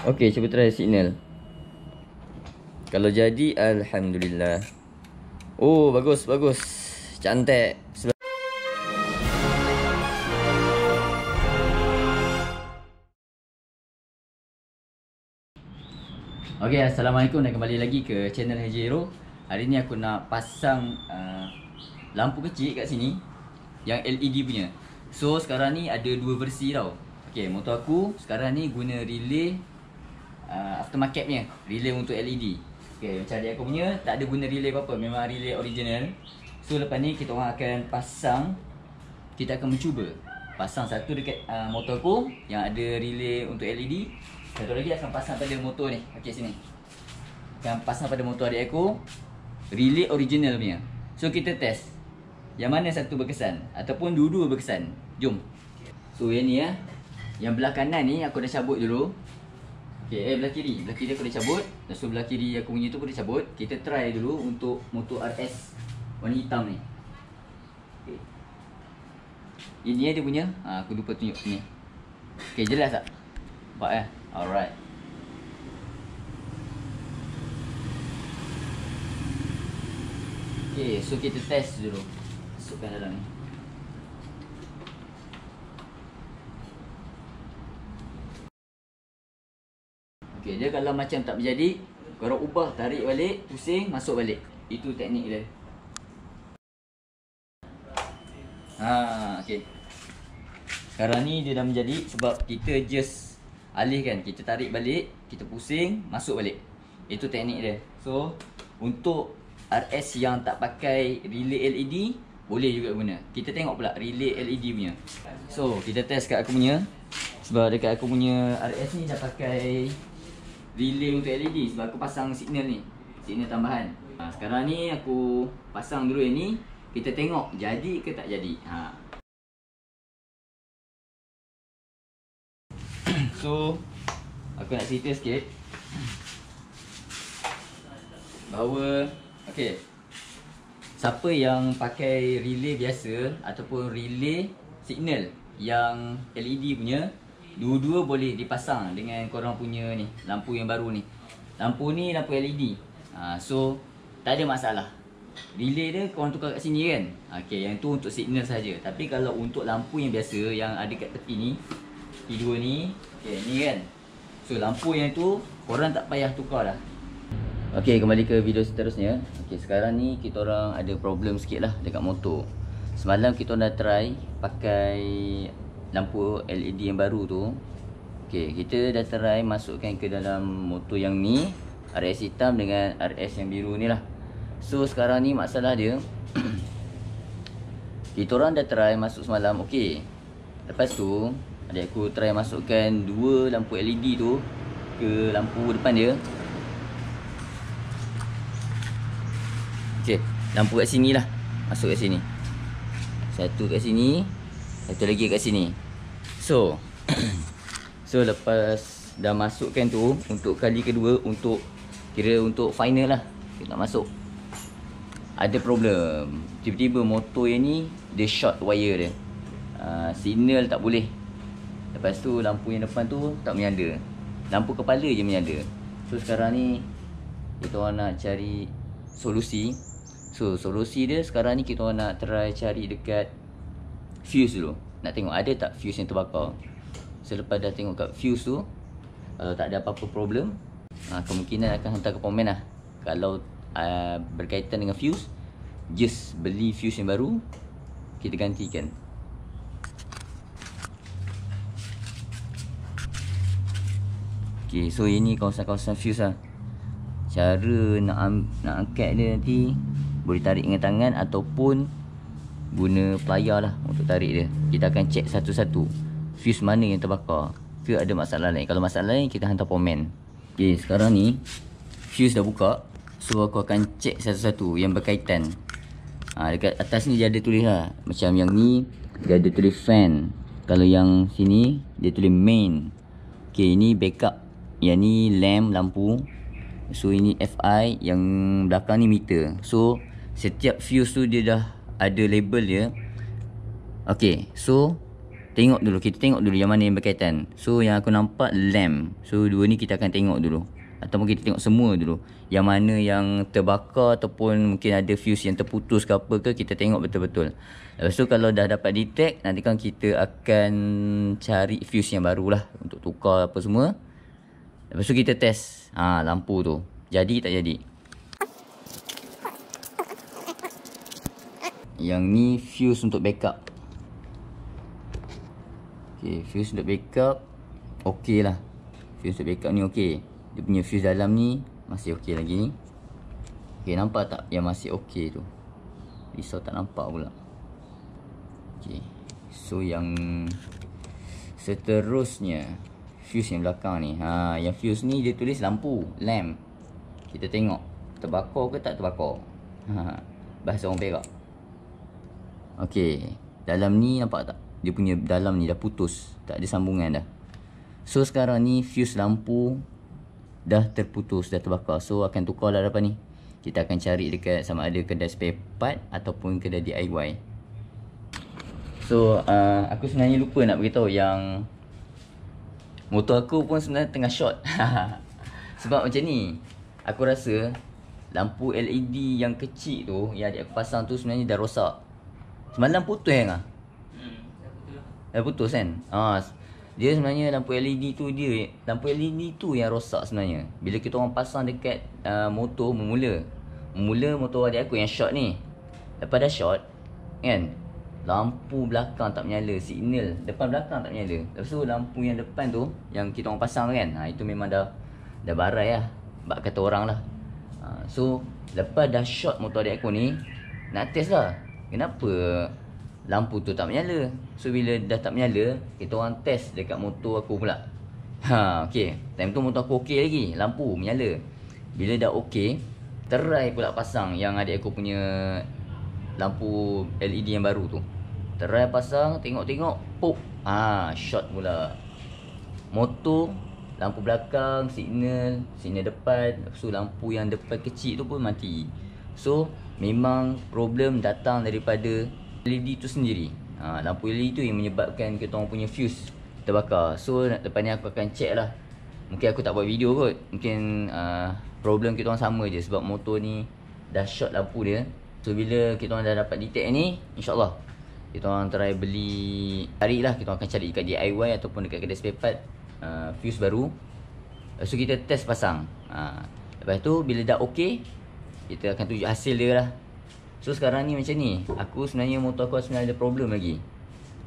Okey, cuba try signal. Kalau jadi, Alhamdulillah. Oh, bagus, bagus. Cantik. Okey, Assalamualaikum dan kembali lagi ke channel Haji Hero. Hari ni aku nak pasang uh, lampu kecil kat sini. Yang LED punya. So, sekarang ni ada dua versi tau. Okey, motor aku sekarang ni guna relay uh, aftermarket punya relay untuk LED. Okay, macam dia aku punya tak ada guna relay apa-apa, memang relay original. So lepas ni kita orang akan pasang kita akan mencuba pasang satu dekat uh, motor aku yang ada relay untuk LED. Satu lagi akan pasang pada motor ni. Okey sini. Akan pasang pada motor adik aku relay original punya. So kita test yang mana satu berkesan ataupun dua-dua berkesan. Jom. So yang ni ya. Yang belah kanan ni aku dah cabut dulu Okay, eh belah kiri, belah kiri aku boleh cabut Dan so belah kiri aku punya tu boleh cabut Kita try dulu untuk motor RS Warna hitam ni okay. Ini dia punya, ha, aku lupa tunjuk ni Okay, jelas tak? Nampak eh? Alright Okay, so kita test dulu Masukkan dalam ni Okey, dia kalau macam tak berjadi, kalau ubah, tarik balik, pusing, masuk balik. Itu teknik dia. Ha, okey. Sekarang ni dia dah menjadi sebab kita just alih kan. Kita tarik balik, kita pusing, masuk balik. Itu teknik dia. So, untuk RS yang tak pakai relay LED, boleh juga guna. Kita tengok pula relay LED punya. So, kita test kat aku punya. Sebab dekat aku punya RS ni dah pakai relay untuk LED sebab aku pasang signal ni signal tambahan ha, sekarang ni aku pasang dulu yang ni kita tengok jadi ke tak jadi ha. so aku nak cerita sikit bahawa ok siapa yang pakai relay biasa ataupun relay signal yang LED punya Dua-dua boleh dipasang dengan korang punya ni Lampu yang baru ni Lampu ni lampu LED ha, So tak ada masalah Relay dia korang tukar kat sini kan ha, Okay yang tu untuk signal saja. Tapi kalau untuk lampu yang biasa yang ada kat tepi ni T2 ni Okay ni kan So lampu yang tu korang tak payah tukar lah Okay kembali ke video seterusnya Okay sekarang ni kita orang ada problem sikit lah dekat motor Semalam kita dah try pakai lampu LED yang baru tu Okay, kita dah try masukkan ke dalam motor yang ni RS hitam dengan RS yang biru ni lah So sekarang ni masalah dia Kita orang dah try masuk semalam Okay Lepas tu Adik aku try masukkan dua lampu LED tu Ke lampu depan dia Okay Lampu kat sini lah Masuk kat sini Satu kat sini satu lagi kat sini So So lepas Dah masukkan tu Untuk kali kedua Untuk Kira untuk final lah Kita nak masuk Ada problem Tiba-tiba motor yang ni Dia short wire dia uh, Signal tak boleh Lepas tu lampu yang depan tu Tak menyanda Lampu kepala je menyanda So sekarang ni Kita orang nak cari Solusi So solusi dia sekarang ni Kita orang nak try cari dekat fuse dulu Nak tengok ada tak fuse yang terbakar Selepas dah tengok kat fuse tu Kalau eh, tak ada apa-apa problem ah, Kemungkinan akan hantar ke komen lah Kalau uh, berkaitan dengan fuse Just beli fuse yang baru Kita gantikan Okay so ini kawasan-kawasan fuse lah Cara nak, nak angkat dia nanti Boleh tarik dengan tangan Ataupun guna playa lah untuk tarik dia kita akan check satu-satu fuse mana yang terbakar fuse ada masalah lain kalau masalah lain kita hantar pomen ok sekarang ni fuse dah buka so aku akan check satu-satu yang berkaitan ha, dekat atas ni dia ada tulis lah macam yang ni dia ada tulis fan kalau yang sini dia tulis main ok ini backup yang ni lamp lampu so ini FI yang belakang ni meter so setiap fuse tu dia dah ada label dia Okay so Tengok dulu kita tengok dulu yang mana yang berkaitan So yang aku nampak lamp So dua ni kita akan tengok dulu Ataupun kita tengok semua dulu Yang mana yang terbakar ataupun mungkin ada fuse yang terputus ke apa ke Kita tengok betul-betul Lepas tu kalau dah dapat detect Nanti kan kita akan cari fuse yang baru lah Untuk tukar apa semua Lepas tu kita test ha, lampu tu Jadi tak jadi yang ni fuse untuk backup Okay, fuse untuk backup ok lah fuse untuk backup ni ok dia punya fuse dalam ni masih ok lagi ni ok nampak tak yang masih ok tu Bisa tak nampak pula ok so yang seterusnya fuse yang belakang ni ha, yang fuse ni dia tulis lampu lamp kita tengok terbakar ke tak terbakar bahasa orang perak Okay, Dalam ni nampak tak? Dia punya dalam ni dah putus. Tak ada sambungan dah. So sekarang ni fuse lampu dah terputus, dah terbakar. So akan tukar lah depan ni. Kita akan cari dekat sama ada kedai spare part ataupun kedai DIY. So uh, aku sebenarnya lupa nak beritahu yang motor aku pun sebenarnya tengah short. Sebab macam ni. Aku rasa lampu LED yang kecil tu yang adik aku pasang tu sebenarnya dah rosak. Semalam putus kan? Hmm, dah putus lah. putus kan? Ha, dia sebenarnya lampu LED tu dia Lampu LED tu yang rosak sebenarnya Bila kita orang pasang dekat uh, motor memula Memula motor adik aku yang short ni Lepas dah short Kan? Lampu belakang tak menyala Signal depan belakang tak menyala Lepas tu lampu yang depan tu Yang kita orang pasang tu kan? Ha, itu memang dah Dah barai lah Bak kata orang lah ha, So Lepas dah short motor adik aku ni Nak test lah kenapa lampu tu tak menyala so bila dah tak menyala kita orang test dekat motor aku pula ha okey time tu motor aku okey lagi lampu menyala bila dah okey try pula pasang yang adik aku punya lampu LED yang baru tu Terai pasang tengok-tengok pop ha short pula motor lampu belakang signal signal depan so lampu yang depan kecil tu pun mati So memang problem datang daripada LED tu sendiri ha, Lampu LED tu yang menyebabkan kita orang punya fuse terbakar So lepas ni aku akan check lah Mungkin aku tak buat video kot Mungkin uh, problem kita orang sama je sebab motor ni dah short lampu dia So bila kita orang dah dapat detect ni InsyaAllah kita orang try beli Cari lah kita akan cari dekat DIY ataupun dekat kedai spare part uh, ha, Fuse baru So kita test pasang uh, Lepas tu bila dah okay kita akan tunjuk hasil dia lah So sekarang ni macam ni Aku sebenarnya motor aku sebenarnya ada problem lagi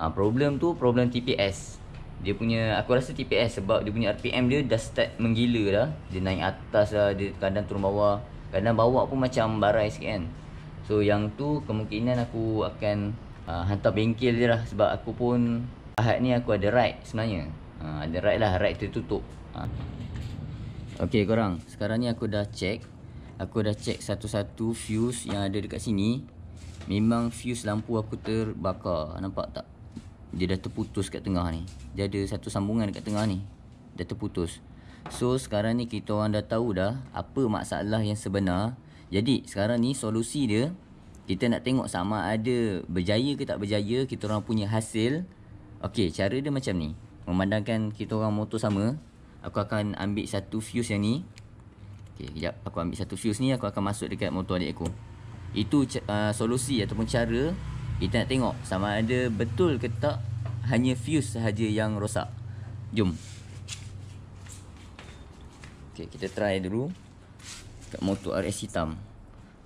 ha, Problem tu problem TPS Dia punya aku rasa TPS sebab dia punya RPM dia dah start menggila lah. Dia naik atas lah dia kadang turun bawah Kadang bawah pun macam barai sikit kan So yang tu kemungkinan aku akan uh, hantar bengkel dia lah Sebab aku pun ahad ni aku ada right sebenarnya uh, Ada right lah right tertutup uh. Okay korang sekarang ni aku dah check Aku dah check satu-satu fuse yang ada dekat sini Memang fuse lampu aku terbakar Nampak tak? Dia dah terputus kat tengah ni Dia ada satu sambungan kat tengah ni dah terputus So sekarang ni kita orang dah tahu dah Apa masalah yang sebenar Jadi sekarang ni solusi dia Kita nak tengok sama ada Berjaya ke tak berjaya Kita orang punya hasil Okay cara dia macam ni Memandangkan kita orang motor sama Aku akan ambil satu fuse yang ni Okey, kejap aku ambil satu fuse ni aku akan masuk dekat motor adik aku. Itu uh, solusi ataupun cara kita nak tengok sama ada betul ke tak hanya fuse sahaja yang rosak. Jom. Okey, kita try dulu dekat motor RS hitam.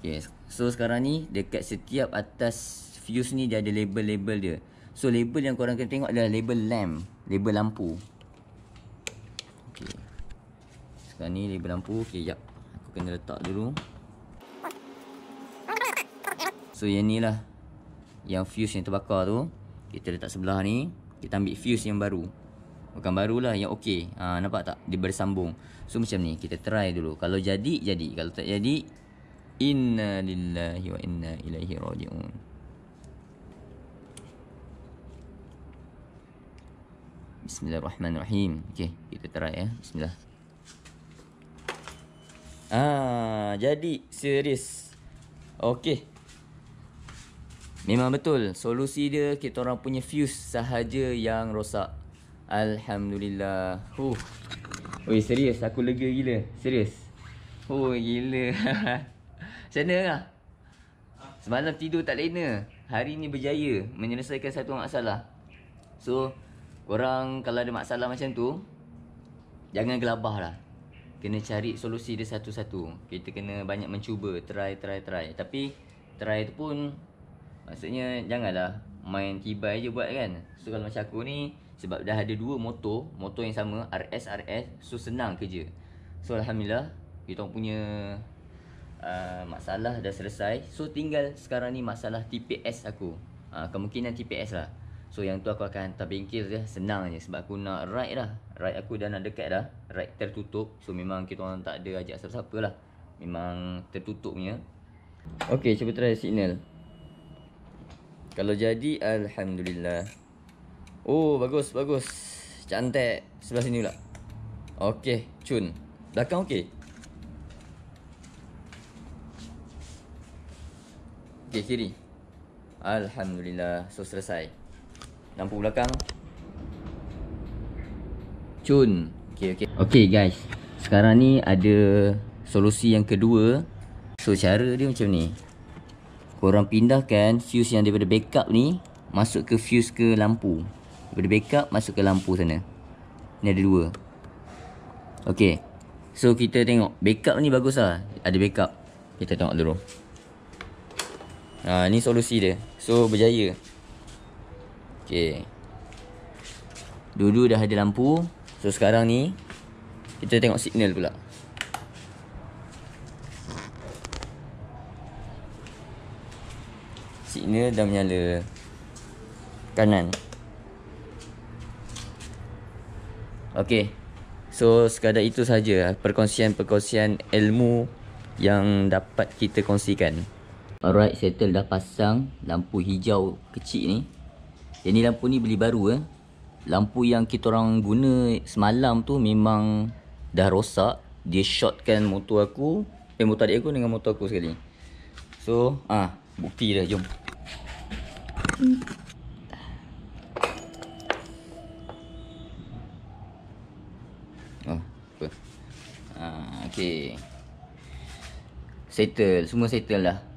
Okey, so sekarang ni dekat setiap atas fuse ni dia ada label-label dia. So label yang korang kena tengok adalah label lamp, label lampu. Sekarang ni dia berlampu Okay jap Aku kena letak dulu So yang ni lah Yang fuse yang terbakar tu Kita letak sebelah ni Kita ambil fuse yang baru Bukan baru lah Yang okay ha, Nampak tak Dia bersambung So macam ni Kita try dulu Kalau jadi Jadi Kalau tak jadi Inna lillahi wa inna ilaihi raji'un Bismillahirrahmanirrahim Okay Kita try ya Bismillah. Ah, jadi serius. Okey. Memang betul solusi dia kita orang punya fuse sahaja yang rosak. Alhamdulillah. Huh. Oi serius aku lega gila. Serius. Oh gila. Senanglah. Semalam tidur tak lena. Hari ni berjaya menyelesaikan satu masalah. So, korang kalau ada masalah macam tu, jangan gelabah lah kena cari solusi dia satu-satu. Kita kena banyak mencuba, try try try. Tapi try tu pun maksudnya janganlah main tibai je buat kan. So kalau macam aku ni sebab dah ada dua motor, motor yang sama RS RS, so senang kerja. So alhamdulillah kita punya uh, masalah dah selesai. So tinggal sekarang ni masalah TPS aku. Uh, kemungkinan TPS lah. So yang tu aku akan hantar bengkel je Senang je sebab aku nak ride lah Ride aku dah nak dekat dah Ride tertutup So memang kita orang tak ada ajak siapa-siapa lah Memang tertutupnya Ok cuba try signal Kalau jadi Alhamdulillah Oh bagus bagus Cantik sebelah sini pula Ok cun Belakang ok Ok kiri Alhamdulillah So selesai lampu belakang cun Okay, okay. Okay guys sekarang ni ada solusi yang kedua so cara dia macam ni korang pindahkan fuse yang daripada backup ni masuk ke fuse ke lampu daripada backup masuk ke lampu sana ni ada dua Okay, so kita tengok backup ni bagus lah ada backup kita tengok dulu Ha, ni solusi dia So berjaya Okay. Dulu dah ada lampu. So sekarang ni. Kita tengok signal pula. Signal dah menyala. Kanan. Okay. So sekadar itu saja Perkongsian-perkongsian ilmu. Yang dapat kita kongsikan. Alright, settle dah pasang lampu hijau kecil ni. Yang ni lampu ni beli baru eh. Lampu yang kita orang guna semalam tu memang dah rosak. Dia shotkan motor aku. Eh motor adik aku dengan motor aku sekali. So, ah, bukti dah jom. Oh, apa? Ah, okey. Settle, semua settle dah.